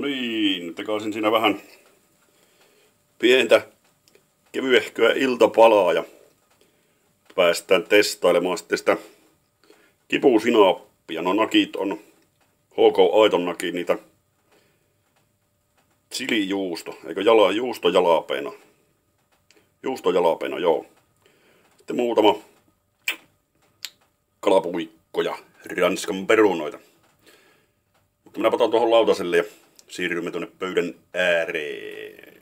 niin, nyt siinä vähän pientä kevyehköä iltapalaa ja päästään testailemaan sitten sitä kipusinappia. No nakit on HK Aiton naki niitä chilijuusto, eikö jala, juusto jalapeena. Juusto jalapeena, joo. Sitten muutama kalapuikko ja ranskan perunoita. Mutta minä patan tuohon lautaselle ja siirrymme tuonne pöydän ääreen.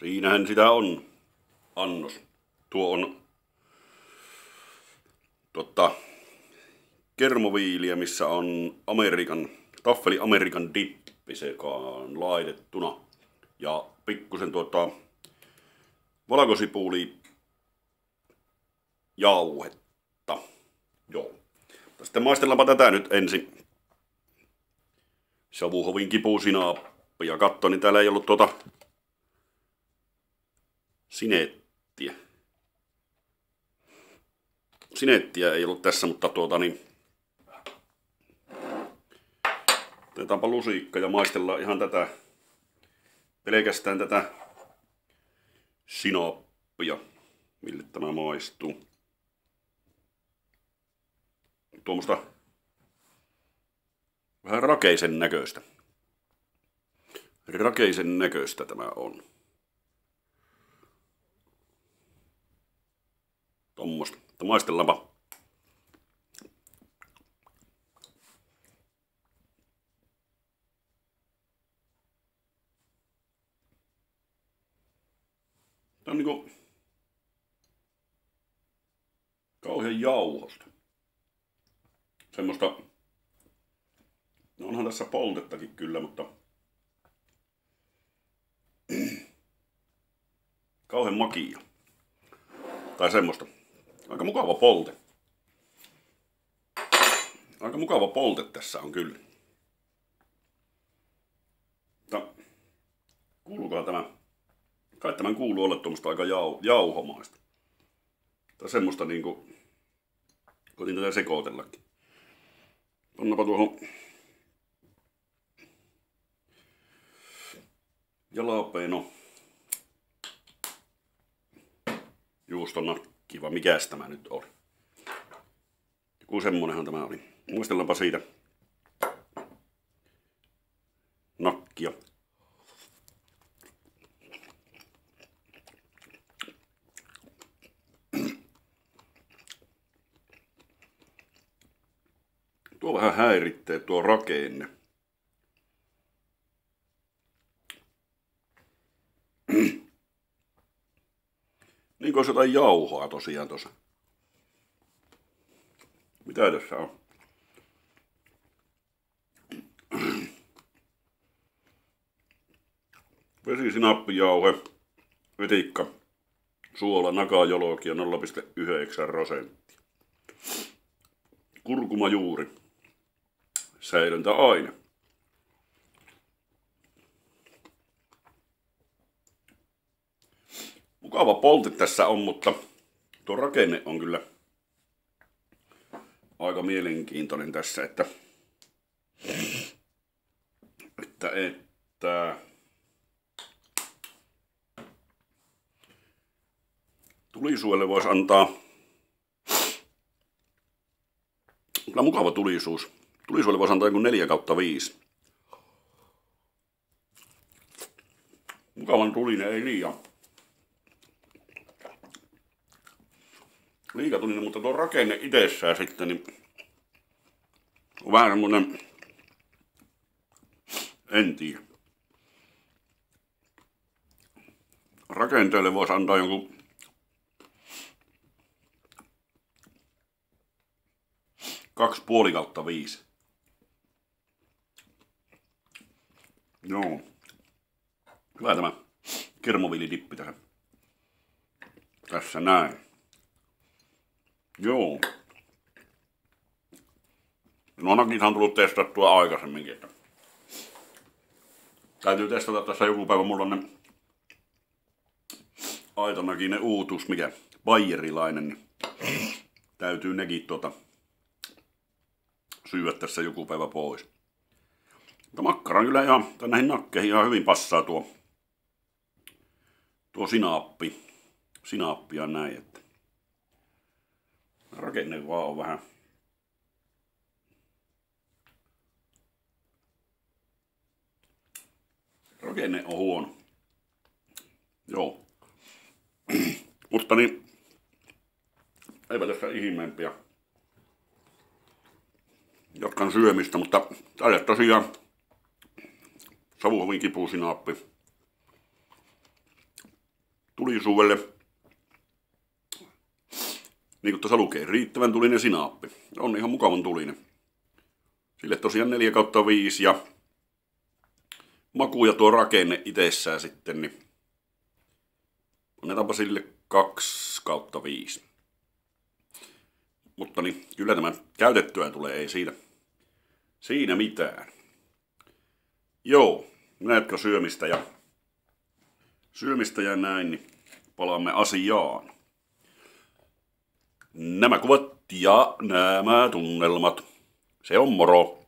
Siinähän sitä on. Annos. Tuo on totta, kermoviiliä, missä on Amerikan, taffeli Amerikan dippi sekaan laitettuna. Ja pikkusen tuota, valkosipuli jauhetta. Joo. Sitten maistellaanpa tätä nyt ensin savuhovin Ja katto, niin täällä ei ollut tuota sinettiä. Sinettiä ei ollut tässä, mutta tuota niin... Otetaanpa lusiikka ja maistellaan ihan tätä, pelkästään tätä sinappia, mille tämä maistuu. Tuommoista Vähän rakeisen näköistä. Rakeisen näköistä tämä on. Tuommoista. Maistellaanpa. Tämä on niinku kauhean jauhosta. Semmoista No onhan tässä poltettakin kyllä, mutta kauhean makia. Tai semmoista. Aika mukava polte. Aika mukava polte tässä on kyllä. Mutta kuuluukohan tämä? Kai tämän kuuluu olla tuommoista aika jau, jauhomaista. Tai semmoista niinku, koitin tätä sekoitellakin. Pannapa tuohon jalapeno, juustonakki, vai mikä tämä nyt oli? Joku semmonenhan tämä oli. Muistellaanpa siitä nakkia. Tuo vähän häiritsee tuo rakenne. Niin kuin jotain jauhoa tosiaan tuossa. Mitä tässä on? Vesi jauhe, vetikka, suola, nakajologia 0,9 prosenttia. Kurkumajuuri, säilöntäaine. mukava poltti tässä on, mutta tuo rakenne on kyllä aika mielenkiintoinen tässä, että, että, että tulisuelle voisi antaa kyllä mukava tulisuus. Tulisuelle voisi antaa joku 4 kautta 5. Mukavan tulinen, ei liian. liikatunnin, mutta tuo rakenne itsessään sitten niin on vähän semmoinen, en tiedä. Rakenteelle voisi antaa jonkun kaksi puoli kautta viisi. Joo. Hyvä tämä kermovilidippi tähän. Tässä näin. Joo. Nonakinsa on tullut testattua aikaisemminkin. Että. Täytyy testata tässä joku päivä. Mulla on ne aitonakin ne uutus, mikä bayerilainen. Niin täytyy nekin tuota, syödä tässä joku päivä pois. Mutta makkara kyllä ihan, tai näihin nakkeihin ihan hyvin passaa tuo, tuo sinappi. Sinappia näin. Että rakenne vaan on vähän rakenne on huono. Joo. Mutta niin, eipä tässä ihmeempiä. Jatkan syömistä, mutta tälle tosiaan savuhovin Tuli suvelle niin kuin tuossa lukee, riittävän tulinen sinaappi. On ihan mukavan tulinen. Sille tosiaan 4 kautta 5 ja maku ja tuo rakenne itsessään sitten, niin annetaanpa sille 2 kautta 5. Mutta niin, kyllä tämä käytettyä tulee, ei siitä, siinä mitään. Joo, näetkö syömistä ja syömistä ja näin, niin palaamme asiaan. Nämä kuvat ja nämä tunnelmat. Se on moro.